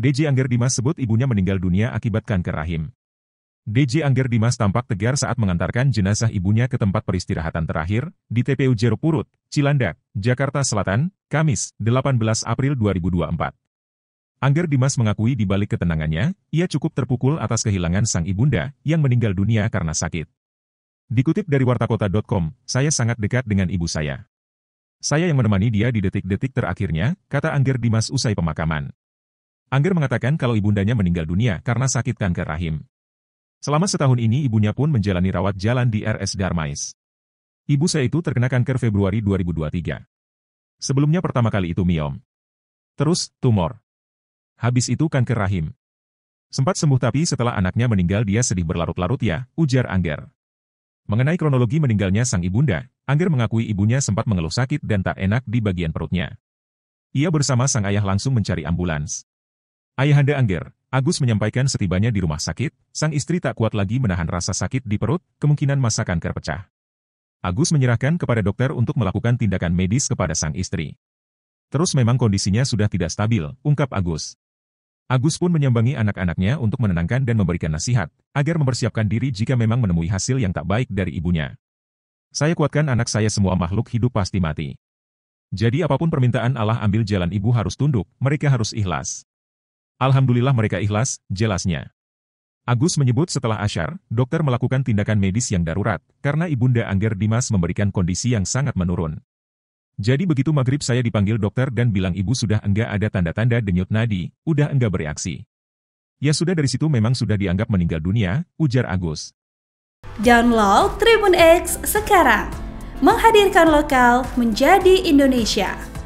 DJ Angger Dimas sebut ibunya meninggal dunia akibat kanker rahim. DJ Angger Dimas tampak tegar saat mengantarkan jenazah ibunya ke tempat peristirahatan terakhir, di TPU Jero Purut, Cilandak, Jakarta Selatan, Kamis, 18 April 2024. Angger Dimas mengakui di balik ketenangannya, ia cukup terpukul atas kehilangan sang ibunda, yang meninggal dunia karena sakit. Dikutip dari wartakota.com, saya sangat dekat dengan ibu saya. Saya yang menemani dia di detik-detik terakhirnya, kata Angger Dimas usai pemakaman. Angger mengatakan kalau ibundanya meninggal dunia karena sakit kanker rahim. Selama setahun ini ibunya pun menjalani rawat jalan di RS Darmais. Ibu saya itu terkena kanker Februari 2023. Sebelumnya pertama kali itu miom. Terus, tumor. Habis itu kanker rahim. Sempat sembuh tapi setelah anaknya meninggal dia sedih berlarut-larut ya, ujar Angger. Mengenai kronologi meninggalnya sang ibunda, Angger mengakui ibunya sempat mengeluh sakit dan tak enak di bagian perutnya. Ia bersama sang ayah langsung mencari ambulans. Ayahanda Angger, Agus menyampaikan setibanya di rumah sakit, sang istri tak kuat lagi menahan rasa sakit di perut, kemungkinan masa kanker pecah. Agus menyerahkan kepada dokter untuk melakukan tindakan medis kepada sang istri. Terus memang kondisinya sudah tidak stabil, ungkap Agus. Agus pun menyambangi anak-anaknya untuk menenangkan dan memberikan nasihat, agar mempersiapkan diri jika memang menemui hasil yang tak baik dari ibunya. Saya kuatkan anak saya semua makhluk hidup pasti mati. Jadi apapun permintaan Allah ambil jalan ibu harus tunduk, mereka harus ikhlas. Alhamdulillah mereka ikhlas, jelasnya. Agus menyebut setelah Asyar, dokter melakukan tindakan medis yang darurat, karena Ibunda Angger Dimas memberikan kondisi yang sangat menurun. Jadi begitu maghrib saya dipanggil dokter dan bilang ibu sudah enggak ada tanda-tanda denyut nadi, udah enggak bereaksi. Ya sudah dari situ memang sudah dianggap meninggal dunia, ujar Agus. Download Tribun X sekarang. Menghadirkan lokal menjadi Indonesia.